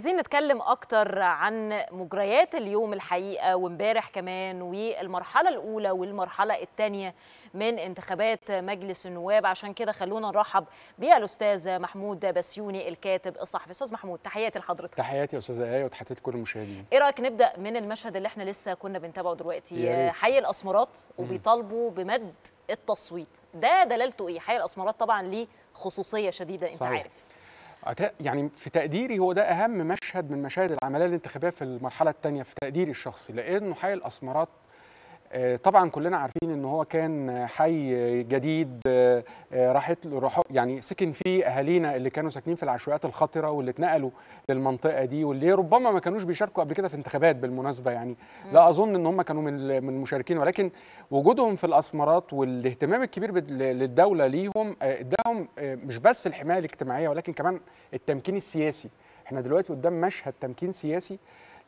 عايزين نتكلم اكتر عن مجريات اليوم الحقيقه وامبارح كمان والمرحله الاولى والمرحله الثانيه من انتخابات مجلس النواب عشان كده خلونا نرحب بالاستاذ محمود بسيوني الكاتب الصحفي استاذ محمود تحياتي لحضرتك تحياتي يا استاذه ايه وتحياتي لكل المشاهدين ايه رايك نبدا من المشهد اللي احنا لسه كنا بنتابعه دلوقتي حي الاسمرات وبيطالبوا بمد التصويت ده دلالته ايه حي الاسمرات طبعا ليه خصوصيه شديده انت صحيح. عارف يعني في تقديري هو ده اهم مشهد من مشاهد العمليه الانتخابيه في المرحله الثانيه في تقديري الشخصي لانه حي الاسمرات آه، طبعا كلنا عارفين ان هو كان حي جديد آه، آه، راحت يعني سكن فيه اهالينا اللي كانوا ساكنين في العشوائيات الخطره واللي اتنقلوا للمنطقه دي واللي ربما ما كانوش بيشاركوا قبل كده في انتخابات بالمناسبه يعني لا اظن ان هم كانوا من من المشاركين ولكن وجودهم في الاسمرات والاهتمام الكبير للدوله ليهم اداهم مش بس الحمايه الاجتماعيه ولكن كمان التمكين السياسي احنا دلوقتي قدام مشهد تمكين سياسي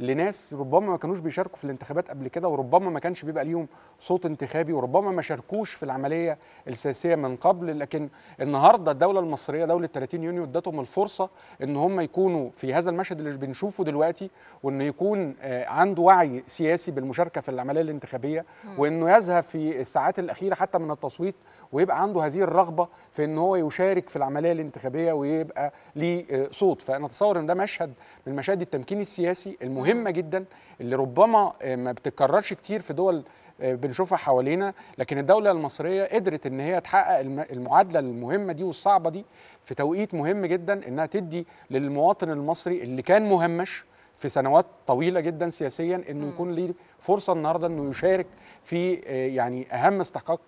لناس ربما ما كانوش بيشاركوا في الانتخابات قبل كده وربما ما كانش بيبقى ليهم صوت انتخابي وربما ما شاركوش في العمليه السياسيه من قبل لكن النهارده الدوله المصريه دوله 30 يونيو ادتهم الفرصه ان هم يكونوا في هذا المشهد اللي بنشوفه دلوقتي وانه يكون آه، عنده وعي سياسي بالمشاركه في العمليه الانتخابيه وانه يذهب في الساعات الاخيره حتى من التصويت ويبقى عنده هذه الرغبه في ان هو يشارك في العمليه الانتخابيه ويبقى ليه آه، صوت فانا اتصور ان ده مشهد من مشاهد التمكين السياسي المهمه جدا اللي ربما آه، ما بتتكررش كتير في دول آه، بنشوفها حوالينا لكن الدولة المصرية قدرت ان هي تحقق المعادلة المهمة دي والصعبة دي في توقيت مهم جدا انها تدي للمواطن المصري اللي كان مهمش في سنوات طويلة جدا سياسيا انه يكون ليه فرصة النهاردة انه يشارك في يعني اهم استحقاق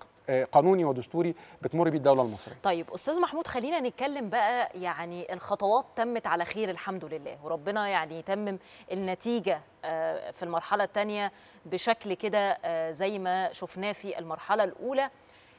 قانوني ودستوري بتمر بيه الدوله المصريه. طيب استاذ محمود خلينا نتكلم بقى يعني الخطوات تمت على خير الحمد لله وربنا يعني يتمم النتيجه آه، في المرحله الثانيه بشكل كده آه، زي ما شفناه في المرحله الاولى.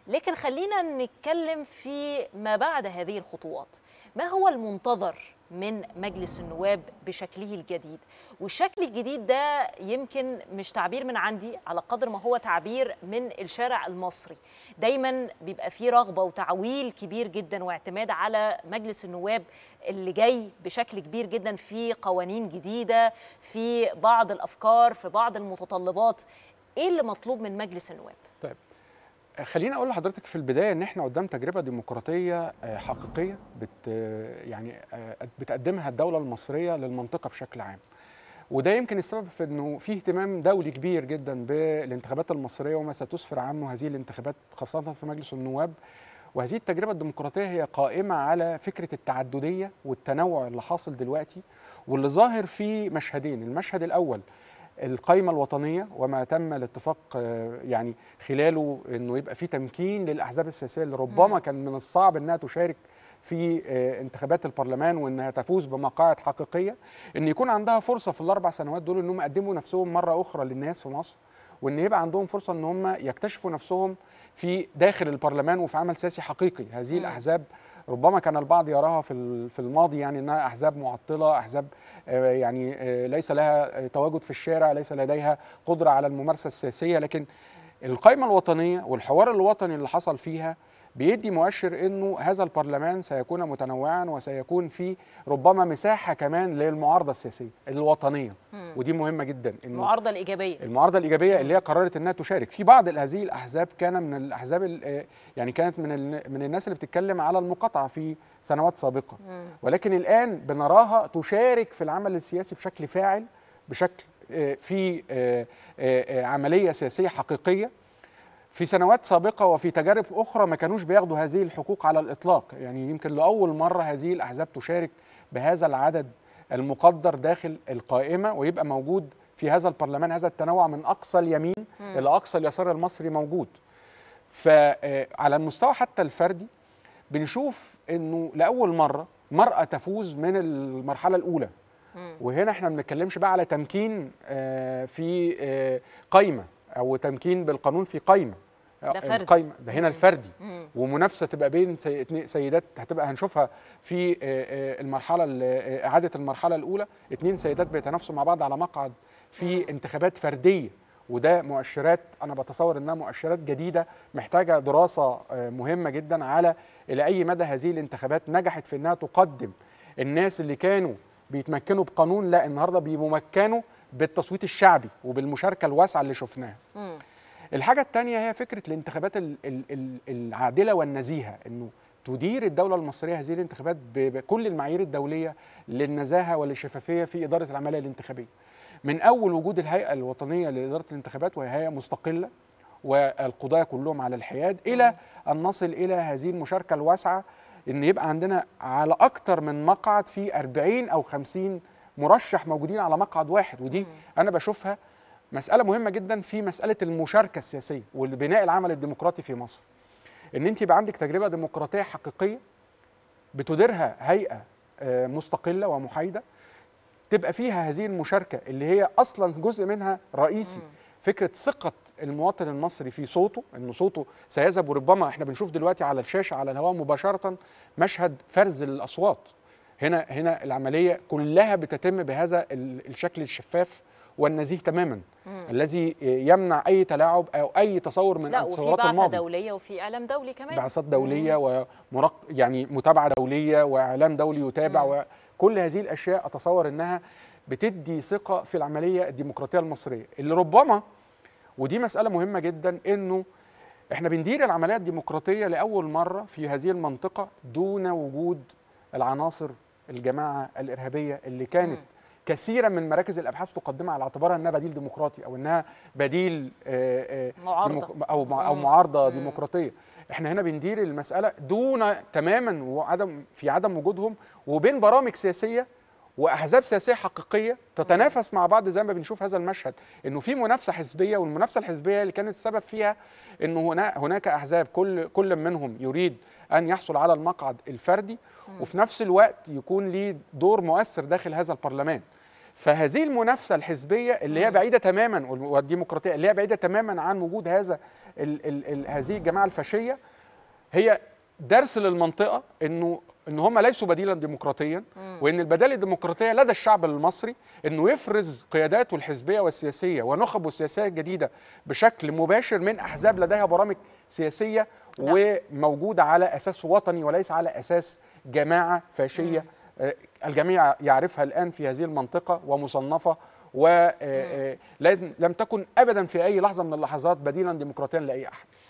لكن خلينا نتكلم في ما بعد هذه الخطوات ما هو المنتظر من مجلس النواب بشكله الجديد والشكل الجديد ده يمكن مش تعبير من عندي على قدر ما هو تعبير من الشارع المصري دايما بيبقى فيه رغبة وتعويل كبير جدا واعتماد على مجلس النواب اللي جاي بشكل كبير جدا في قوانين جديدة في بعض الأفكار في بعض المتطلبات إيه اللي مطلوب من مجلس النواب؟ طيب خليني اقول لحضرتك في البدايه ان احنا قدام تجربه ديمقراطيه آه، حقيقيه بت يعني آه، بتقدمها الدوله المصريه للمنطقه بشكل عام وده يمكن السبب في انه في اهتمام دولي كبير جدا بالانتخابات المصريه وما ستسفر عنه هذه الانتخابات خاصه في مجلس النواب وهذه التجربه الديمقراطيه هي قائمه على فكره التعدديه والتنوع اللي حاصل دلوقتي واللي ظاهر في مشهدين المشهد الاول القايمة الوطنية وما تم الاتفاق آه، يعني خلاله انه يبقى في تمكين للاحزاب السياسية اللي ربما كان من الصعب انها تشارك في آه، انتخابات البرلمان وانها تفوز بمقاعد حقيقيه ان يكون عندها فرصه في الاربع سنوات دول انهم يقدموا نفسهم مره اخرى للناس في مصر وان يبقى عندهم فرصه ان هم يكتشفوا نفسهم في داخل البرلمان وفي عمل سياسي حقيقي هذه الاحزاب ربما كان البعض يراها في في الماضي يعني انها احزاب معطله احزاب آه، يعني آه، ليس لها آه، تواجد في الشارع ليس لديها قدره على الممارسه السياسيه لكن القائمه الوطنيه والحوار الوطني اللي حصل فيها بيدي مؤشر انه هذا البرلمان سيكون متنوعا وسيكون في ربما مساحه كمان للمعارضه السياسيه الوطنيه ودي مهمه جدا المعارضه الايجابيه المعارضه الايجابيه اللي هي قررت انها تشارك في بعض هذه الاحزاب كان من الاحزاب آه، يعني كانت من من الناس اللي بتتكلم على المقاطعه في سنوات سابقه ولكن الان بنراها تشارك في العمل السياسي بشكل فاعل بشكل آه، في آه، عمليه سياسيه حقيقيه في سنوات سابقة وفي تجارب أخرى ما كانوش بياخدوا هذه الحقوق على الإطلاق يعني يمكن لأول مرة هذه الأحزاب تشارك بهذا العدد المقدر داخل القائمة ويبقى موجود في هذا البرلمان هذا التنوع من أقصى اليمين م. إلى أقصى اليسار المصري موجود فعلى آه، المستوى حتى الفردي بنشوف أنه لأول مرة مرأة تفوز من المرحلة الأولى م. وهنا احنا ما بنتكلمش بقى على تمكين آه، في آه، قايمة او تمكين بالقانون في قايمه ده آه، فردي القايمة ده هنا الفردي ومنافسه تبقى بين سيدات هتبقى هنشوفها في آه، آه، المرحله اعاده المرحله الاولى اثنين سيدات بيتنافسوا مع بعض على مقعد في انتخابات فرديه وده مؤشرات انا بتصور انها مؤشرات جديده محتاجه دراسه مهمه جدا على الى اي مدى هذه الانتخابات نجحت في انها تقدم الناس اللي كانوا بيتمكنوا بقانون لا النهارده بيمكنوا بالتصويت الشعبي وبالمشاركه الواسعه اللي شفناها مم. الحاجه الثانيه هي فكره الانتخابات الـ الـ الـ العادله والنزيهه انه تدير الدوله المصريه هذه الانتخابات بكل المعايير الدوليه للنزاهه وللشفافيه في اداره العمليه الانتخابيه من اول وجود الهيئه الوطنيه لاداره الانتخابات وهي هيئه مستقله والقضايا كلهم على الحياد الى ان نصل الى هذه المشاركه الواسعه ان يبقى عندنا على اكثر من مقعد في 40 او 50 مرشح موجودين على مقعد واحد ودي انا بشوفها مساله مهمه جدا في مساله المشاركه السياسيه والبناء العمل الديمقراطي في مصر ان انت يبقى عندك تجربه ديمقراطيه حقيقيه بتديرها هيئه آه، مستقله ومحايده تبقى فيها هذه المشاركه اللي هي اصلا جزء منها رئيسي فكره ثقه المواطن المصري في صوته ان صوته سيذهب وربما احنا بنشوف دلوقتي على الشاشه على الهواء مباشره مشهد فرز الاصوات هنا هنا العمليه كلها بتتم بهذا الشكل الشفاف والنزيه تماما مم. الذي يمنع اي تلاعب او اي تصور من لا تصورات وفي بعثه دوليه وفي اعلام دولي كمان بعثات دوليه مم. ومرق يعني متابعه دوليه واعلام دولي يتابع مم. وكل هذه الاشياء اتصور انها بتدي ثقه في العمليه الديمقراطيه المصريه اللي ربما ودي مساله مهمه جدا انه احنا بندير العمليه الديمقراطيه لاول مره في هذه المنطقه دون وجود العناصر الجماعه الارهابيه اللي كانت كثيرا من مراكز الابحاث تقدمها على اعتبارها انها بديل ديمقراطي او انها بديل آه، آه، معارضه او او معارضه ديمقراطيه احنا هنا بندير المساله دون تماما وعدم في عدم وجودهم وبين برامج سياسيه واحزاب سياسيه حقيقيه تتنافس مع بعض زي ما بنشوف هذا المشهد انه في منافسه حزبيه والمنافسه الحزبيه اللي كانت السبب فيها انه هناك احزاب كل كل منهم يريد ان يحصل على المقعد الفردي وفي نفس الوقت يكون ليه دور مؤثر داخل هذا البرلمان فهذه المنافسه الحزبيه اللي هي بعيده تماما والديمقراطيه اللي هي بعيده تماما عن وجود هذا الـ الـ هذه الجماعه الفاشيه هي درس للمنطقه انه ان هم ليسوا بديلا ديمقراطيا وان البدائل الديمقراطيه لدى الشعب المصري انه يفرز قياداته الحزبيه والسياسيه ونخبه السياسيه الجديده بشكل مباشر من احزاب لديها برامج سياسيه نعم. وموجوده على اساس وطني وليس على اساس جماعه فاشيه آه، الجميع يعرفها الان في هذه المنطقه ومصنفه ولم آه، آه، تكن ابدا في اي لحظه من اللحظات بديلا ديمقراطيا لاي احد